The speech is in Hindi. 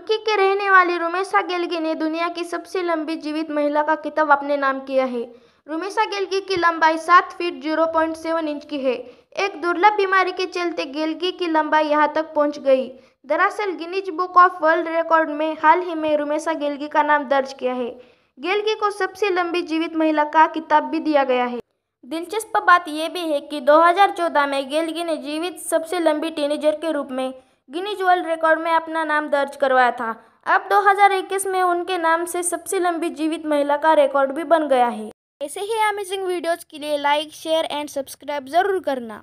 तुर्की के रहने वाले रोमेशा गेलगी ने दुनिया की सबसे लंबी जीवित महिला का किताब अपने नाम किया है रोमेशा गेलगी की लंबाई सात feet zero point seven inch की है एक दुर्लभ बीमारी के चलते गेलगी की लंबाई यहाँ तक पहुँच गई दरअसल Guinness book of world record में हाल ही में रोमेशा गेलगी का नाम दर्ज किया है गेलगी को सबसे लंबी जीवित महिला का किताब भी दिया गया है दिलचस्प बात यह भी है कि 2014 में गेलगी ने जीवित सबसे लंबी टीनेजर के रूप में गिनीज वर्ल्ड रिकॉर्ड में अपना नाम दर्ज करवाया था अब 2021 में उनके नाम से सबसे लंबी जीवित महिला का रिकॉर्ड भी बन गया है ऐसे ही अमेजिंग वीडियोज़ के लिए लाइक शेयर एंड सब्सक्राइब ज़रूर करना